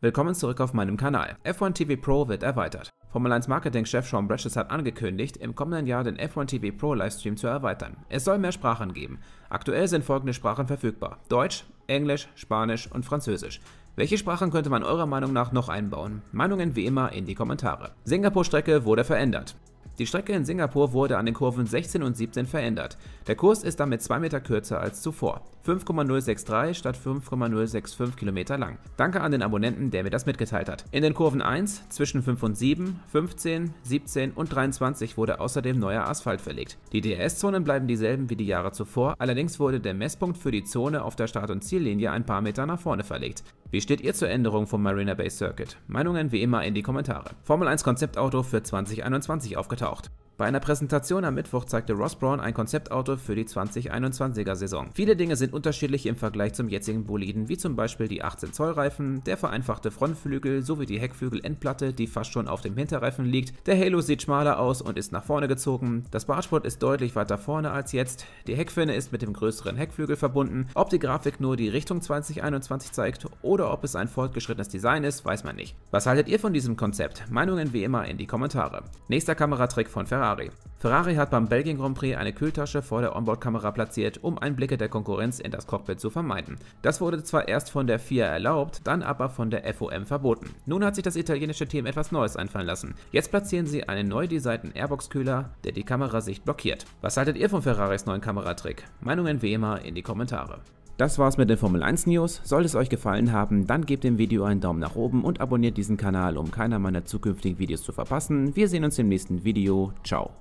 Willkommen zurück auf meinem Kanal. F1 TV Pro wird erweitert. Formel 1 Marketing-Chef Sean Bresches hat angekündigt, im kommenden Jahr den F1 TV Pro Livestream zu erweitern. Es soll mehr Sprachen geben. Aktuell sind folgende Sprachen verfügbar: Deutsch, Englisch, Spanisch und Französisch. Welche Sprachen könnte man eurer Meinung nach noch einbauen? Meinungen wie immer in die Kommentare. Singapur-Strecke wurde verändert. Die Strecke in Singapur wurde an den Kurven 16 und 17 verändert. Der Kurs ist damit 2 Meter kürzer als zuvor. 5,063 statt 5,065 Kilometer lang. Danke an den Abonnenten, der mir das mitgeteilt hat. In den Kurven 1, zwischen 5 und 7, 15, 17 und 23 wurde außerdem neuer Asphalt verlegt. Die DRS-Zonen bleiben dieselben wie die Jahre zuvor, allerdings wurde der Messpunkt für die Zone auf der Start- und Ziellinie ein paar Meter nach vorne verlegt. Wie steht ihr zur Änderung vom Marina Bay Circuit? Meinungen wie immer in die Kommentare. Formel 1 Konzeptauto für 2021 aufgetaucht. Bei einer Präsentation am Mittwoch zeigte Ross Brown ein Konzeptauto für die 2021er Saison. Viele Dinge sind unterschiedlich im Vergleich zum jetzigen Boliden, wie zum Beispiel die 18 Zoll Reifen, der vereinfachte Frontflügel sowie die Heckflügel-Endplatte, die fast schon auf dem Hinterreifen liegt. Der Halo sieht schmaler aus und ist nach vorne gezogen. Das Bartsport ist deutlich weiter vorne als jetzt. Die Heckfinne ist mit dem größeren Heckflügel verbunden. Ob die Grafik nur die Richtung 2021 zeigt oder ob es ein fortgeschrittenes Design ist, weiß man nicht. Was haltet ihr von diesem Konzept? Meinungen wie immer in die Kommentare. Nächster Kameratrick von Ferrari. Ferrari. Ferrari hat beim Belgien Grand Prix eine Kühltasche vor der Onboard-Kamera platziert, um Einblicke der Konkurrenz in das Cockpit zu vermeiden. Das wurde zwar erst von der FIA erlaubt, dann aber von der FOM verboten. Nun hat sich das italienische Team etwas Neues einfallen lassen. Jetzt platzieren sie einen neu designten Airbox-Kühler, der die Kamerasicht blockiert. Was haltet ihr von Ferraris neuen Kameratrick? Meinungen wie immer in die Kommentare. Das war's mit den Formel 1 News. Sollte es euch gefallen haben, dann gebt dem Video einen Daumen nach oben und abonniert diesen Kanal, um keiner meiner zukünftigen Videos zu verpassen. Wir sehen uns im nächsten Video. Ciao.